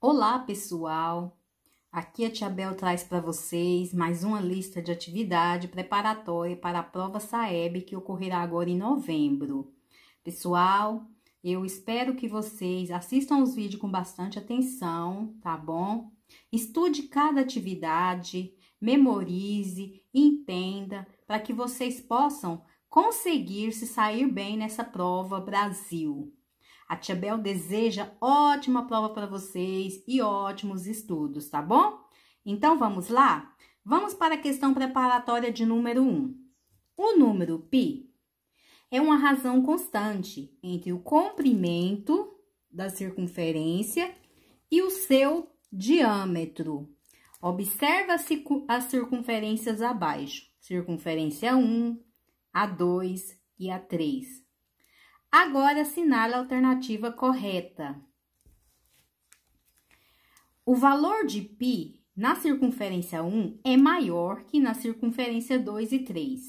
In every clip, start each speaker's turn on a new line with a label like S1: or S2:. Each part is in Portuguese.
S1: Olá, pessoal! Aqui a Tia Bel traz para vocês mais uma lista de atividade preparatória para a prova SAEB que ocorrerá agora em novembro. Pessoal, eu espero que vocês assistam os vídeos com bastante atenção, tá bom? Estude cada atividade, memorize, entenda, para que vocês possam conseguir se sair bem nessa prova Brasil. A Tia Bel deseja ótima prova para vocês e ótimos estudos, tá bom? Então vamos lá? Vamos para a questão preparatória de número 1. O número π é uma razão constante entre o comprimento da circunferência e o seu diâmetro. Observa-se as circunferências abaixo, circunferência 1, a 2 e a 3. Agora, assinale a alternativa correta. O valor de π na circunferência 1 é maior que na circunferência 2 e 3.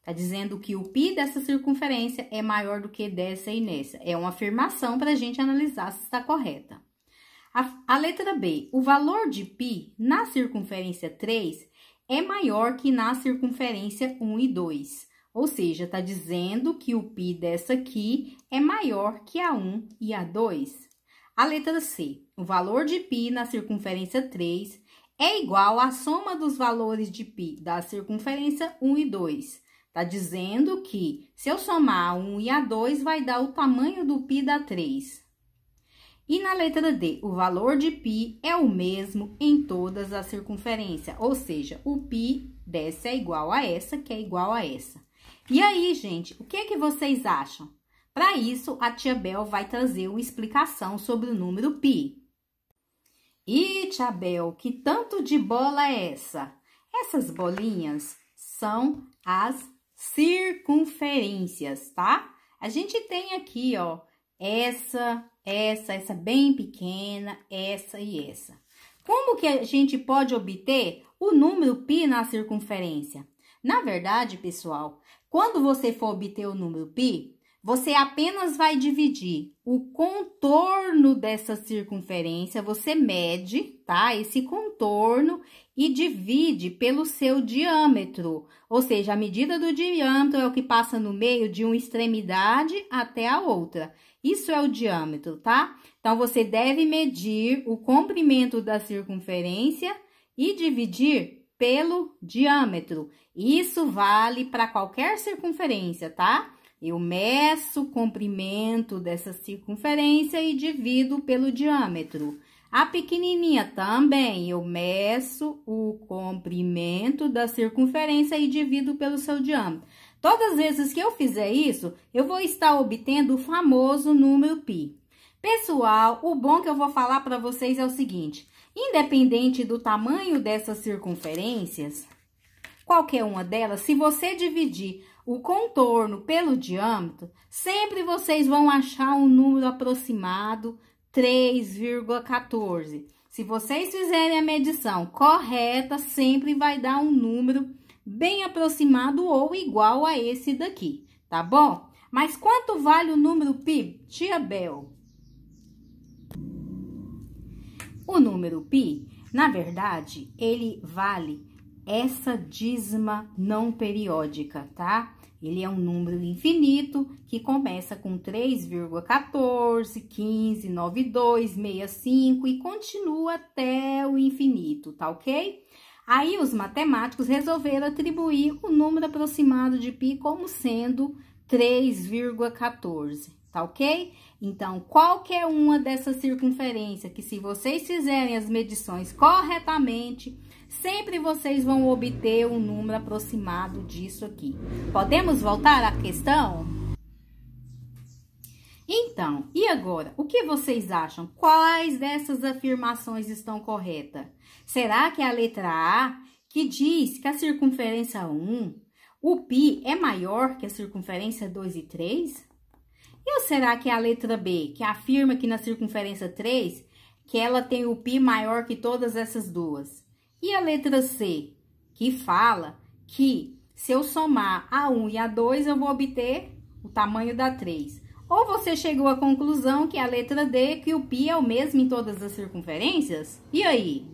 S1: Está dizendo que o π dessa circunferência é maior do que dessa e nessa. É uma afirmação para a gente analisar se está correta. A, a letra B, o valor de π na circunferência 3 é maior que na circunferência 1 e 2. Ou seja, está dizendo que o π dessa aqui é maior que a 1 e a 2. A letra C, o valor de π na circunferência 3 é igual à soma dos valores de π da circunferência 1 e 2. Está dizendo que se eu somar a 1 e a 2 vai dar o tamanho do π da 3. E na letra D, o valor de π é o mesmo em todas as circunferências, ou seja, o π dessa é igual a essa, que é igual a essa. E aí, gente, o que, é que vocês acham? Para isso, a tia Bel vai trazer uma explicação sobre o número pi. E tia Bel, que tanto de bola é essa? Essas bolinhas são as circunferências, tá? A gente tem aqui, ó, essa, essa, essa bem pequena, essa e essa. Como que a gente pode obter o número π na circunferência? Na verdade, pessoal, quando você for obter o número π, você apenas vai dividir o contorno dessa circunferência, você mede, tá? Esse contorno e divide pelo seu diâmetro, ou seja, a medida do diâmetro é o que passa no meio de uma extremidade até a outra. Isso é o diâmetro, tá? Então, você deve medir o comprimento da circunferência e dividir pelo diâmetro. Isso vale para qualquer circunferência, tá? Eu meço o comprimento dessa circunferência e divido pelo diâmetro. A pequenininha também, eu meço o comprimento da circunferência e divido pelo seu diâmetro. Todas as vezes que eu fizer isso, eu vou estar obtendo o famoso número pi. Pessoal, o bom que eu vou falar para vocês é o seguinte. Independente do tamanho dessas circunferências, qualquer uma delas, se você dividir o contorno pelo diâmetro, sempre vocês vão achar um número aproximado 3,14. Se vocês fizerem a medição correta, sempre vai dar um número bem aproximado ou igual a esse daqui, tá bom? Mas quanto vale o número pi, tia Bel? O número π, na verdade, ele vale essa dízima não periódica, tá? Ele é um número infinito que começa com 3,14, 15, 9, 2, 65 e continua até o infinito, tá ok? Aí os matemáticos resolveram atribuir o número aproximado de π como sendo 3,14 tá ok? Então, qualquer uma dessas circunferências, que se vocês fizerem as medições corretamente, sempre vocês vão obter um número aproximado disso aqui. Podemos voltar à questão? Então, e agora, o que vocês acham? Quais dessas afirmações estão corretas? Será que a letra A, que diz que a circunferência 1, o π é maior que a circunferência 2 e 3? E será que é a letra B, que afirma que na circunferência 3, que ela tem o π maior que todas essas duas? E a letra C, que fala que se eu somar a 1 e a 2, eu vou obter o tamanho da 3. Ou você chegou à conclusão que a letra D, que o π é o mesmo em todas as circunferências? E aí?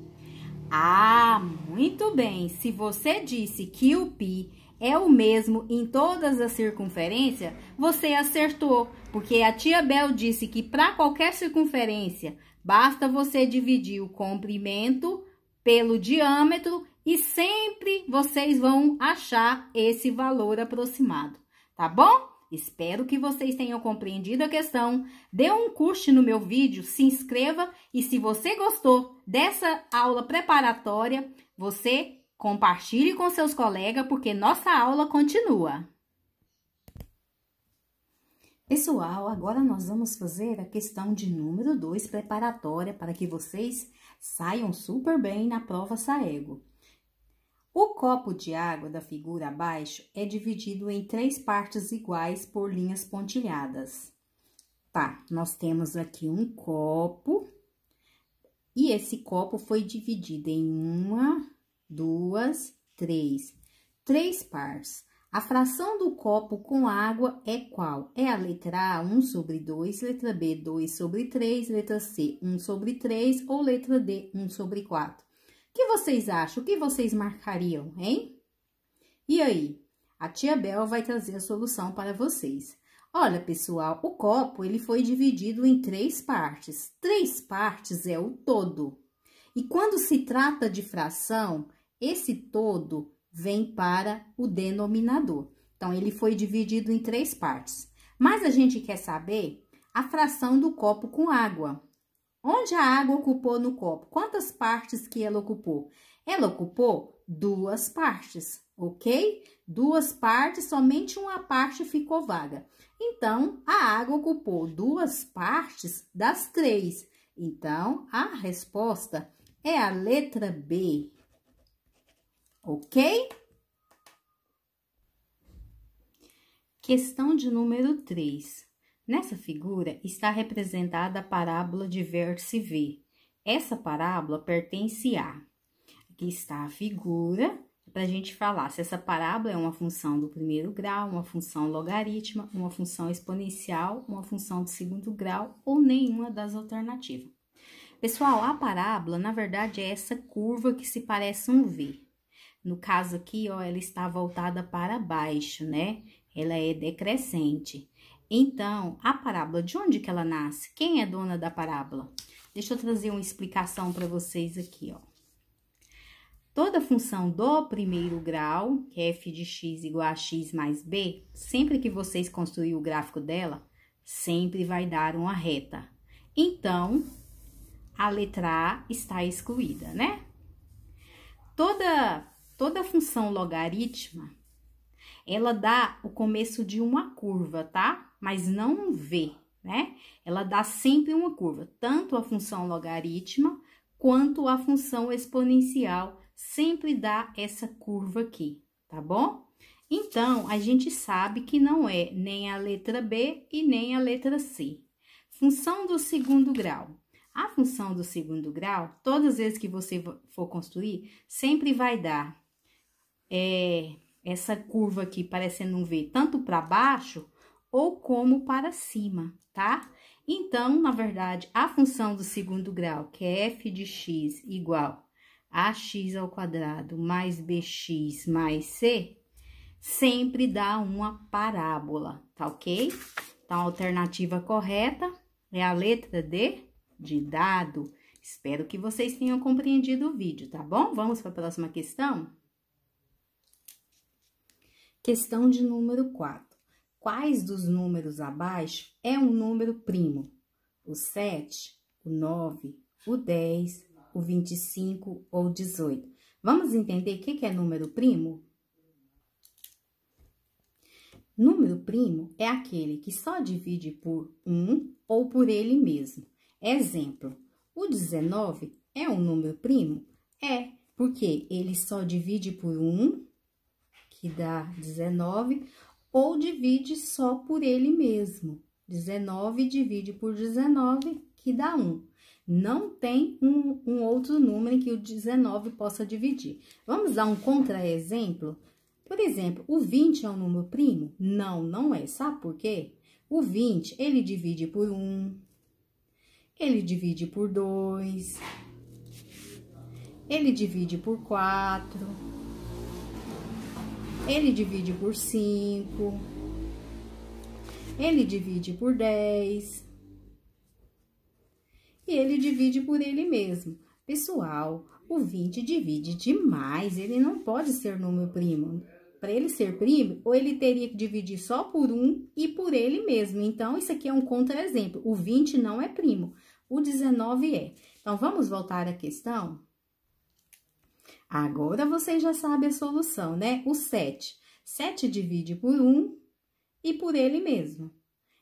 S1: Ah, muito bem! Se você disse que o π é o mesmo em todas as circunferências, você acertou, porque a tia Bel disse que para qualquer circunferência basta você dividir o comprimento pelo diâmetro e sempre vocês vão achar esse valor aproximado, tá bom? Espero que vocês tenham compreendido a questão. Dê um curte no meu vídeo, se inscreva e se você gostou dessa aula preparatória, você Compartilhe com seus colegas porque nossa aula continua. Pessoal, agora nós vamos fazer a questão de número 2 preparatória para que vocês saiam super bem na prova Saego. O copo de água da figura abaixo é dividido em três partes iguais por linhas pontilhadas. Tá, nós temos aqui um copo e esse copo foi dividido em uma, duas, três. Três pares. A fração do copo com água é qual? É a letra A, 1 sobre 2, letra B, 2 sobre 3, letra C, 1 sobre 3 ou letra D, 1 sobre 4. O que vocês acham? O que vocês marcariam, hein? E aí? A tia Bel vai trazer a solução para vocês. Olha, pessoal, o copo ele foi dividido em três partes. Três partes é o todo. E quando se trata de fração, esse todo vem para o denominador. Então, ele foi dividido em três partes. Mas a gente quer saber a fração do copo com água. Onde a água ocupou no copo? Quantas partes que ela ocupou? Ela ocupou duas partes, ok? Duas partes, somente uma parte ficou vaga. Então, a água ocupou duas partes das três. Então, a resposta é a letra B ok? Questão de número 3. Nessa figura está representada a parábola de vértice V. Essa parábola pertence a. Aqui está a figura, para a gente falar se essa parábola é uma função do primeiro grau, uma função logarítmica, uma função exponencial, uma função do segundo grau ou nenhuma das alternativas. Pessoal, a parábola, na verdade, é essa curva que se parece um V. No caso aqui, ó, ela está voltada para baixo, né? Ela é decrescente. Então, a parábola, de onde que ela nasce? Quem é dona da parábola? Deixa eu trazer uma explicação para vocês aqui, ó. Toda função do primeiro grau, que é f de x igual a x mais b, sempre que vocês construírem o gráfico dela, sempre vai dar uma reta. Então, a letra A está excluída, né? Toda Toda função logaritma ela dá o começo de uma curva, tá? Mas não um V, né? Ela dá sempre uma curva, tanto a função logaritma quanto a função exponencial sempre dá essa curva aqui, tá bom? Então, a gente sabe que não é nem a letra B e nem a letra C. Função do segundo grau. A função do segundo grau, todas as vezes que você for construir, sempre vai dar é, essa curva aqui parecendo um V tanto para baixo ou como para cima, tá? Então, na verdade, a função do segundo grau, que é f de x igual a x ao quadrado mais bx mais c, sempre dá uma parábola, tá ok? Então, a alternativa correta é a letra D de dado. Espero que vocês tenham compreendido o vídeo, tá bom? Vamos para a próxima questão? Questão de número 4. Quais dos números abaixo é um número primo? O 7, o 9, o 10, o 25 ou 18. Vamos entender o que é número primo? Número primo é aquele que só divide por 1 ou por ele mesmo. Exemplo, o 19 é um número primo? É, porque ele só divide por 1 que dá 19, ou divide só por ele mesmo. 19 divide por 19, que dá 1. Não tem um, um outro número em que o 19 possa dividir. Vamos dar um contra-exemplo? Por exemplo, o 20 é um número primo? Não, não é. Sabe por quê? O 20, ele divide por 1, ele divide por 2, ele divide por 4, ele divide por 5, ele divide por 10 e ele divide por ele mesmo. Pessoal, o 20 divide demais, ele não pode ser número primo. Para ele ser primo, ou ele teria que dividir só por um e por ele mesmo. Então, isso aqui é um contra-exemplo. O 20 não é primo, o 19 é. Então, vamos voltar à questão? Agora vocês já sabem a solução, né? O 7. 7 divide por 1 e por ele mesmo.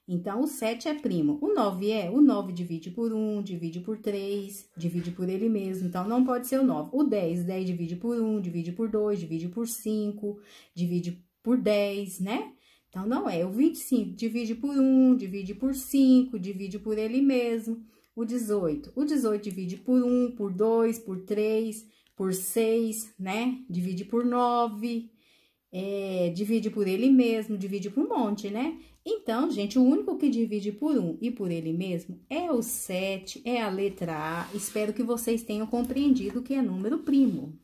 S1: Então, o 7 é primo. O 9 é? O 9 divide por 1, divide por 3, divide por ele mesmo. Então, não pode ser o 9. O 10, 10 divide por 1, divide por 2, divide por 5, divide por 10, né? Então, não é. O 25 divide por 1, divide por 5, divide por ele mesmo. O 18. O 18 divide por 1, por 2, por 3, por 6, né? Divide por 9, é, divide por ele mesmo, divide por um monte, né? Então, gente, o único que divide por 1 um e por ele mesmo é o 7, é a letra A. Espero que vocês tenham compreendido que é número primo.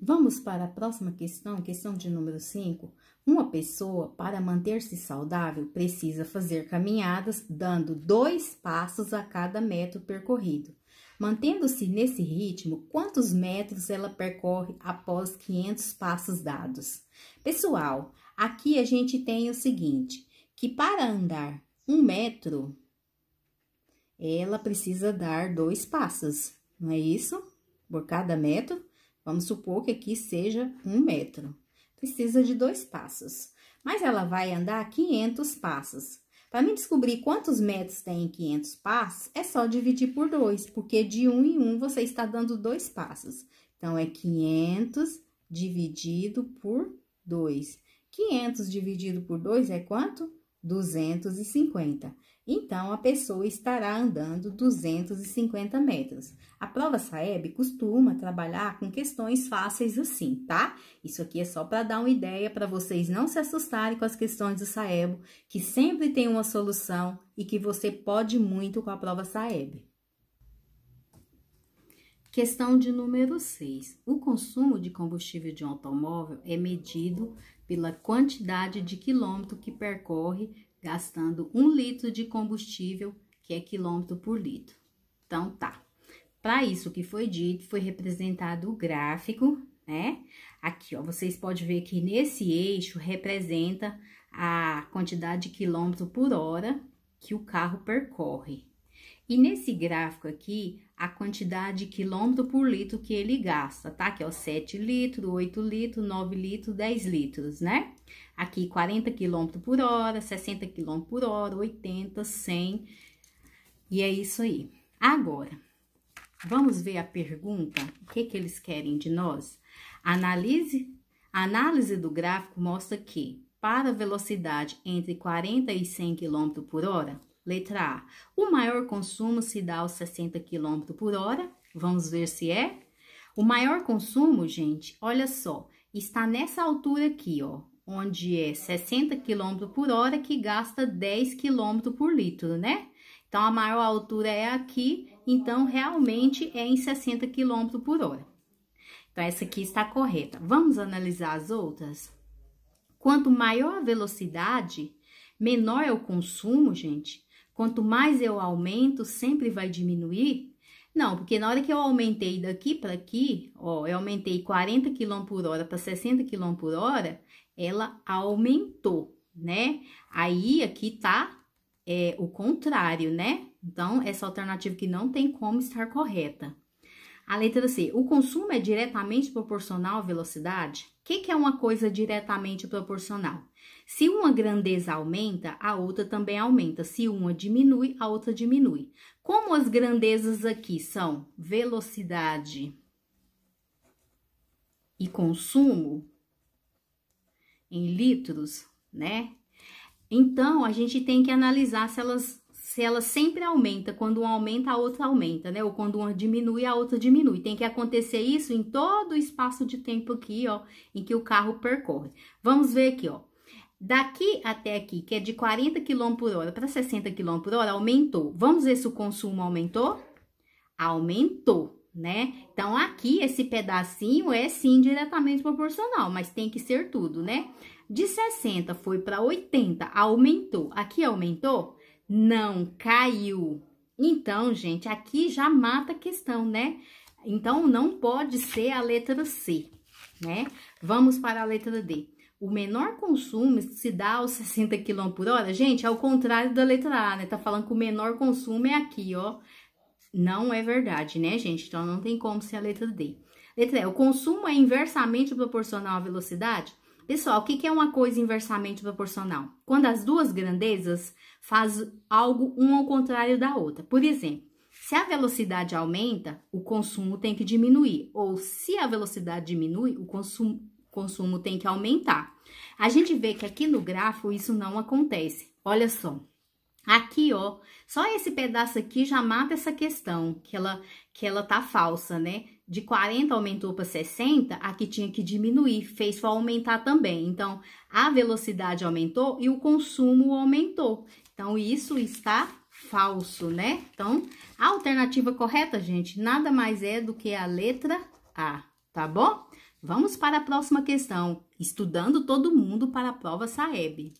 S1: Vamos para a próxima questão, questão de número 5. Uma pessoa, para manter-se saudável, precisa fazer caminhadas dando dois passos a cada metro percorrido. Mantendo-se nesse ritmo, quantos metros ela percorre após 500 passos dados? Pessoal, aqui a gente tem o seguinte, que para andar um metro, ela precisa dar dois passos, não é isso? Por cada metro, vamos supor que aqui seja um metro, precisa de dois passos. Mas ela vai andar 500 passos. Para me descobrir quantos metros tem 500 passos, é só dividir por 2, porque de um em um você está dando dois passos. Então, é 500 dividido por 2. 500 dividido por 2 é quanto? 250. Então, a pessoa estará andando 250 metros. A prova Saeb costuma trabalhar com questões fáceis assim, tá? Isso aqui é só para dar uma ideia para vocês não se assustarem com as questões do Saeb, que sempre tem uma solução e que você pode muito com a prova Saeb. Questão de número 6. O consumo de combustível de um automóvel é medido pela quantidade de quilômetro que percorre gastando um litro de combustível, que é quilômetro por litro. Então, tá. Para isso que foi dito, foi representado o gráfico, né? Aqui, ó, vocês podem ver que nesse eixo representa a quantidade de quilômetro por hora que o carro percorre. E nesse gráfico aqui, a quantidade de quilômetro por litro que ele gasta, tá? Que é o 7 litros, 8 litros, 9 litros, 10 litros, né? Aqui 40 km por hora, 60 km por hora, 80, 100. E é isso aí. Agora, vamos ver a pergunta, o que, que eles querem de nós? Analise, a análise do gráfico mostra que, para velocidade entre 40 e 100 km por hora, letra A, o maior consumo se dá aos 60 km por hora, vamos ver se é? O maior consumo, gente, olha só, está nessa altura aqui, ó, onde é 60 km por hora, que gasta 10 km por litro, né? Então, a maior altura é aqui, então, realmente é em 60 km por hora. Então, essa aqui está correta. Vamos analisar as outras? Quanto maior a velocidade, menor é o consumo, gente. Quanto mais eu aumento, sempre vai diminuir? Não, porque na hora que eu aumentei daqui para aqui, ó, eu aumentei 40 km por hora para 60 km por hora, ela aumentou, né? Aí aqui tá é, o contrário, né? Então, essa alternativa que não tem como estar correta. A letra C, o consumo é diretamente proporcional à velocidade? O que, que é uma coisa diretamente proporcional? Se uma grandeza aumenta, a outra também aumenta. Se uma diminui, a outra diminui. Como as grandezas aqui são velocidade e consumo, em litros, né? Então, a gente tem que analisar se elas se ela sempre aumenta, quando um aumenta, a outra aumenta, né? Ou quando uma diminui, a outra diminui. Tem que acontecer isso em todo o espaço de tempo aqui, ó, em que o carro percorre. Vamos ver aqui, ó. Daqui até aqui, que é de 40 km por hora para 60 km por hora, aumentou. Vamos ver se o consumo aumentou? Aumentou né? Então, aqui, esse pedacinho é, sim, diretamente proporcional, mas tem que ser tudo, né? De 60 foi para 80, aumentou. Aqui aumentou? Não, caiu. Então, gente, aqui já mata a questão, né? Então, não pode ser a letra C, né? Vamos para a letra D. O menor consumo se dá aos 60 km por hora, gente, é o contrário da letra A, né? Tá falando que o menor consumo é aqui, ó não é verdade, né, gente? Então, não tem como ser a letra D. Letra E, o consumo é inversamente proporcional à velocidade? Pessoal, o que é uma coisa inversamente proporcional? Quando as duas grandezas fazem algo um ao contrário da outra. Por exemplo, se a velocidade aumenta, o consumo tem que diminuir. Ou se a velocidade diminui, o consumo, consumo tem que aumentar. A gente vê que aqui no gráfico isso não acontece. Olha só, Aqui, ó, só esse pedaço aqui já mata essa questão, que ela, que ela tá falsa, né? De 40 aumentou para 60, aqui tinha que diminuir, fez para aumentar também. Então, a velocidade aumentou e o consumo aumentou. Então, isso está falso, né? Então, a alternativa correta, gente, nada mais é do que a letra A, tá bom? Vamos para a próxima questão, estudando todo mundo para a prova Saeb.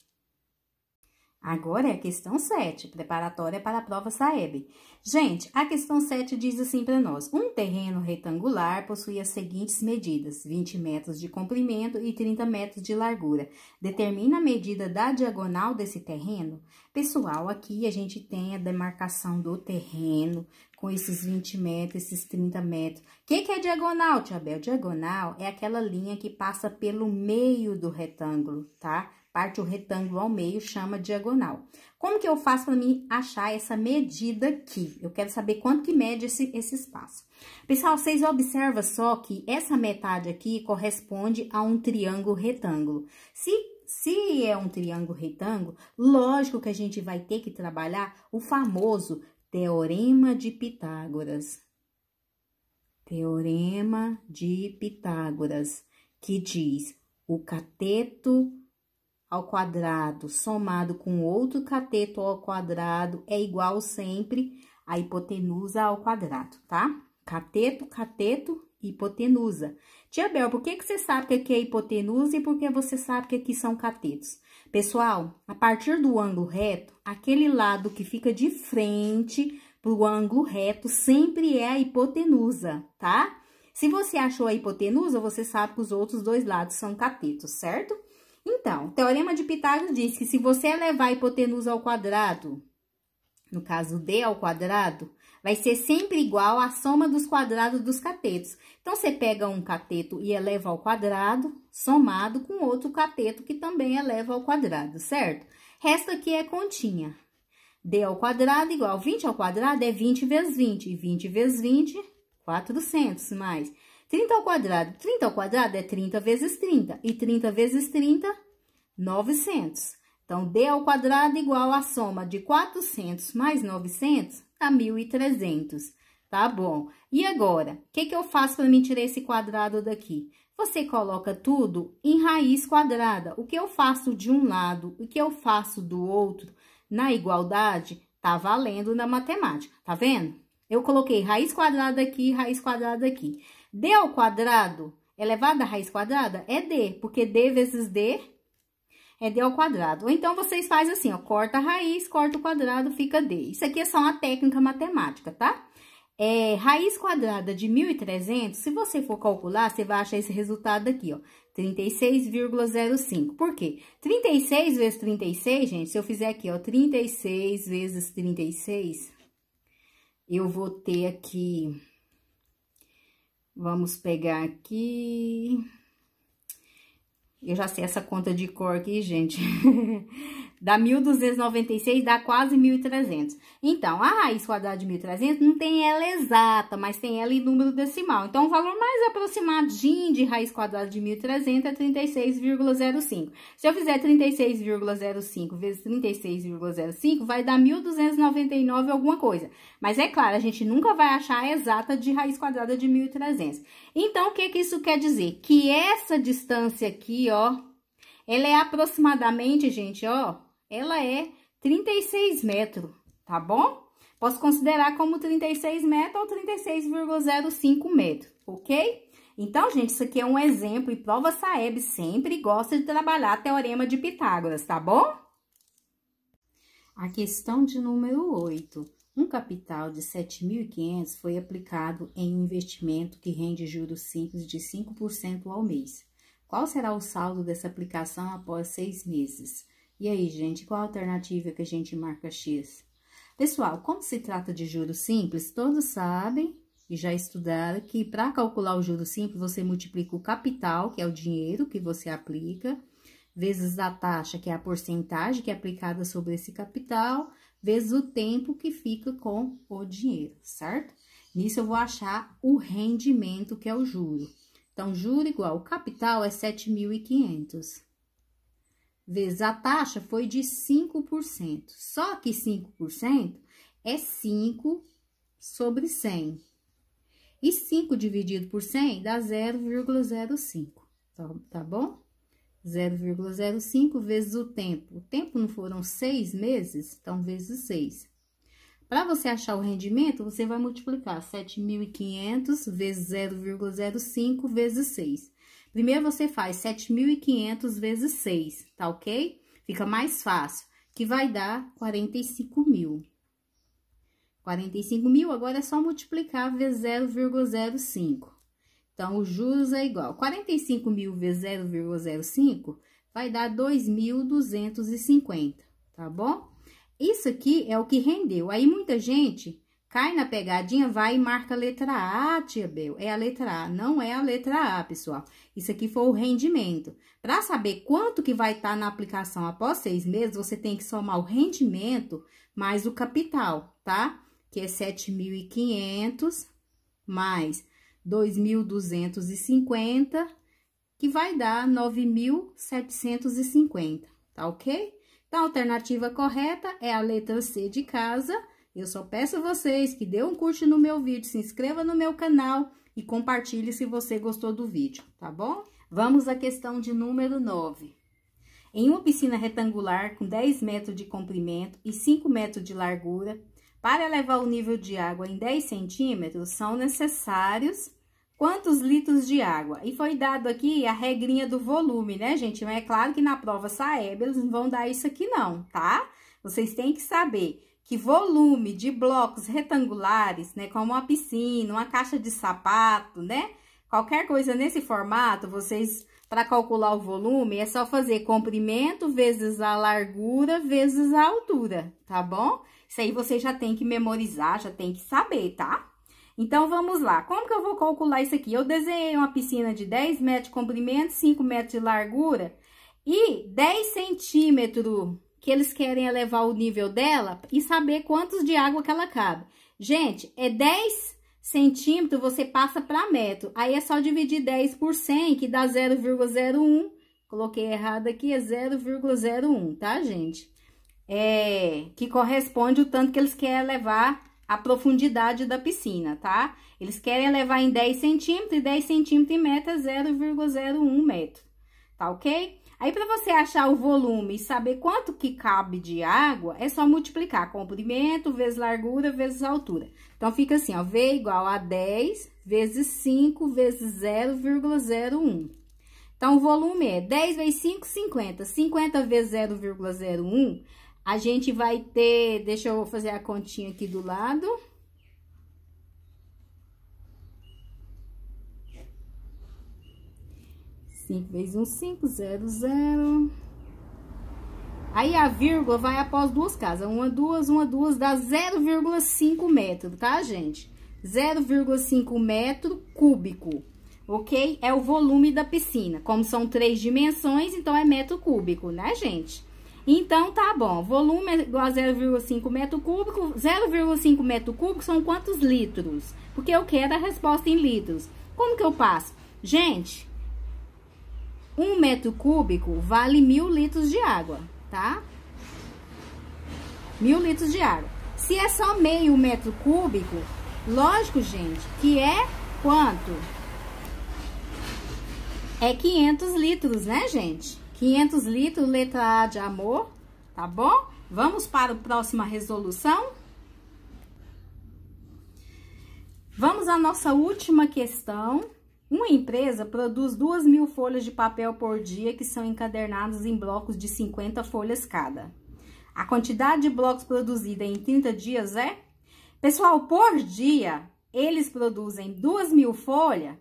S1: Agora é a questão 7, preparatória para a prova SAEB. Gente, a questão 7 diz assim para nós: um terreno retangular possui as seguintes medidas: 20 metros de comprimento e 30 metros de largura. Determina a medida da diagonal desse terreno. Pessoal, aqui a gente tem a demarcação do terreno com esses 20 metros, esses 30 metros. O que, que é diagonal, Tiabel? Diagonal é aquela linha que passa pelo meio do retângulo, tá? parte o retângulo ao meio, chama diagonal. Como que eu faço para me achar essa medida aqui? Eu quero saber quanto que mede esse, esse espaço. Pessoal, vocês observam só que essa metade aqui corresponde a um triângulo retângulo. Se se é um triângulo retângulo, lógico que a gente vai ter que trabalhar o famoso Teorema de Pitágoras. Teorema de Pitágoras, que diz o cateto ao quadrado somado com outro cateto ao quadrado é igual sempre à hipotenusa ao quadrado, tá? Cateto, cateto, hipotenusa. Tia Bel, por que, que você sabe que aqui é hipotenusa e por que você sabe que aqui são catetos? Pessoal, a partir do ângulo reto, aquele lado que fica de frente pro ângulo reto sempre é a hipotenusa, tá? Se você achou a hipotenusa, você sabe que os outros dois lados são catetos, certo? Então, o teorema de Pitágoras diz que se você elevar a hipotenusa ao quadrado, no caso D ao quadrado, vai ser sempre igual à soma dos quadrados dos catetos. Então, você pega um cateto e eleva ao quadrado, somado com outro cateto que também eleva ao quadrado, certo? Resta aqui é continha. D ao quadrado igual 20 ao quadrado é 20 vezes 20. E 20 vezes 20, 400 mais 30 ao quadrado. 30 ao quadrado é 30 vezes 30. E 30 vezes 30, 900. Então, D ao quadrado igual à soma de 400 mais 900, dá 1.300. Tá bom. E agora, o que, que eu faço para me tirar esse quadrado daqui? Você coloca tudo em raiz quadrada. O que eu faço de um lado, o que eu faço do outro, na igualdade, tá valendo na matemática. Tá vendo? Eu coloquei raiz quadrada aqui, raiz quadrada aqui. D ao quadrado elevado à raiz quadrada é D, porque D vezes D é D ao quadrado. Ou então, vocês fazem assim, ó, corta a raiz, corta o quadrado, fica D. Isso aqui é só uma técnica matemática, tá? É, raiz quadrada de 1.300, se você for calcular, você vai achar esse resultado aqui, ó, 36,05. Por quê? 36 vezes 36, gente, se eu fizer aqui, ó, 36 vezes 36, eu vou ter aqui Vamos pegar aqui... Eu já sei essa conta de cor aqui, gente. Dá 1.296, dá quase 1.300. Então, a raiz quadrada de 1.300 não tem ela exata, mas tem ela em número decimal. Então, o valor mais aproximadinho de raiz quadrada de 1.300 é 36,05. Se eu fizer 36,05 vezes 36,05, vai dar 1.299 alguma coisa. Mas, é claro, a gente nunca vai achar a exata de raiz quadrada de 1.300. Então, o que, que isso quer dizer? Que essa distância aqui, ó, ela é aproximadamente, gente, ó, ela é 36 metros, tá bom? Posso considerar como 36 metros ou 36,05 metros, ok? Então, gente, isso aqui é um exemplo e prova Saeb sempre gosta de trabalhar Teorema de Pitágoras, tá bom? A questão de número 8. Um capital de 7.500 foi aplicado em um investimento que rende juros simples de 5% ao mês. Qual será o saldo dessa aplicação após seis meses? E aí, gente, qual a alternativa que a gente marca X? Pessoal, como se trata de juros simples, todos sabem e já estudaram que para calcular o juro simples, você multiplica o capital, que é o dinheiro que você aplica, vezes a taxa, que é a porcentagem que é aplicada sobre esse capital, vezes o tempo que fica com o dinheiro, certo? Nisso eu vou achar o rendimento, que é o juro. Então, juro igual capital é 7.500 vezes a taxa foi de 5%. Só que 5% é 5 sobre 100. E 5 dividido por 100 dá 0,05, tá, tá, bom? 0,05 vezes o tempo. O tempo não foram seis meses? Então, vezes 6. Para você achar o rendimento, você vai multiplicar 7.500 vezes 0,05 vezes 6. Primeiro, você faz 7.500 vezes 6, tá ok? Fica mais fácil, que vai dar 45 mil. 45 mil, agora é só multiplicar vezes 0,05. Então, os juros é igual. 45 mil vezes 0,05 vai dar 2.250, tá bom? Isso aqui é o que rendeu. Aí, muita gente Cai na pegadinha, vai e marca a letra A, tia Bel. É a letra A, não é a letra A, pessoal. Isso aqui foi o rendimento. Para saber quanto que vai estar tá na aplicação após seis meses, você tem que somar o rendimento mais o capital, tá? Que é 7.500 mais 2.250, que vai dar 9.750, tá ok? Então, a alternativa correta é a letra C de casa, eu só peço a vocês que dê um curte no meu vídeo, se inscreva no meu canal e compartilhe se você gostou do vídeo, tá bom? Vamos à questão de número 9. Em uma piscina retangular com 10 metros de comprimento e 5 metros de largura, para elevar o nível de água em 10 centímetros, são necessários quantos litros de água? E foi dado aqui a regrinha do volume, né, gente? Mas é claro que na prova Saeb eles não vão dar isso aqui não, tá? Vocês têm que saber que volume de blocos retangulares, né, como uma piscina, uma caixa de sapato, né, qualquer coisa nesse formato, vocês, para calcular o volume, é só fazer comprimento vezes a largura vezes a altura, tá bom? Isso aí você já tem que memorizar, já tem que saber, tá? Então, vamos lá. Como que eu vou calcular isso aqui? Eu desenhei uma piscina de 10 metros de comprimento, 5 metros de largura e 10 centímetros que eles querem elevar o nível dela e saber quantos de água que ela cabe. Gente, é 10 centímetros, você passa para metro. Aí é só dividir 10 por 100, que dá 0,01. Coloquei errado aqui, é 0,01, tá, gente? É, que corresponde o tanto que eles querem elevar a profundidade da piscina, tá? Eles querem elevar em 10 centímetros e 10 centímetros em meta é 0,01 metro, tá ok? tá ok? Aí, para você achar o volume e saber quanto que cabe de água, é só multiplicar comprimento vezes largura vezes altura. Então, fica assim, ó, V igual a 10 vezes 5 vezes 0,01. Então, o volume é 10 vezes 5, 50. 50 vezes 0,01, a gente vai ter... Deixa eu fazer a continha aqui do lado... 5 vezes 1, 5, 0, 0. Aí a vírgula vai após duas casas. Uma, duas, uma, duas, dá 0,5 metro, tá, gente? 0,5 metro cúbico, ok? É o volume da piscina. Como são três dimensões, então é metro cúbico, né, gente? Então, tá bom. Volume é igual a 0,5 metro cúbico. 0,5 metro cúbico são quantos litros? Porque eu quero a resposta em litros. Como que eu passo? Gente, um metro cúbico vale mil litros de água, tá? Mil litros de água. Se é só meio metro cúbico, lógico, gente, que é quanto? É 500 litros, né, gente? 500 litros, letra A de amor, tá bom? Vamos para a próxima resolução? Vamos à nossa última questão. Uma empresa produz 2 mil folhas de papel por dia que são encadernadas em blocos de 50 folhas cada. A quantidade de blocos produzida em 30 dias é? Pessoal, por dia, eles produzem 2 mil folhas,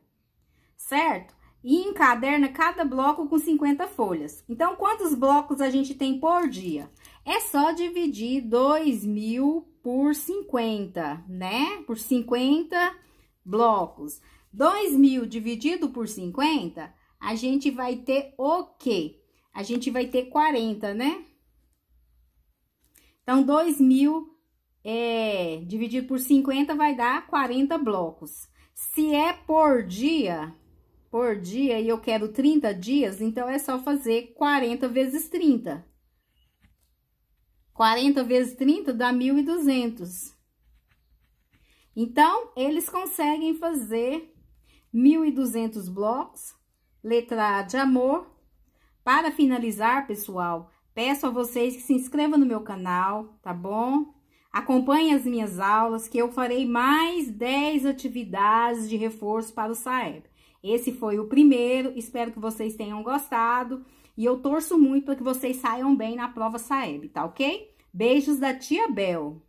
S1: certo? E encaderna cada bloco com 50 folhas. Então, quantos blocos a gente tem por dia? É só dividir 2 mil por 50, né? Por 50 blocos. 2.000 dividido por 50, a gente vai ter o quê? A gente vai ter 40, né? Então, 2.000 é, dividido por 50 vai dar 40 blocos. Se é por dia, por dia, e eu quero 30 dias, então é só fazer 40 vezes 30. 40 vezes 30 dá 1.200. Então, eles conseguem fazer 1.200 blocos, letra A de amor. Para finalizar, pessoal, peço a vocês que se inscrevam no meu canal, tá bom? Acompanhe as minhas aulas, que eu farei mais 10 atividades de reforço para o SAEB. Esse foi o primeiro, espero que vocês tenham gostado. E eu torço muito para que vocês saiam bem na prova SAEB, tá ok? Beijos da tia Bel.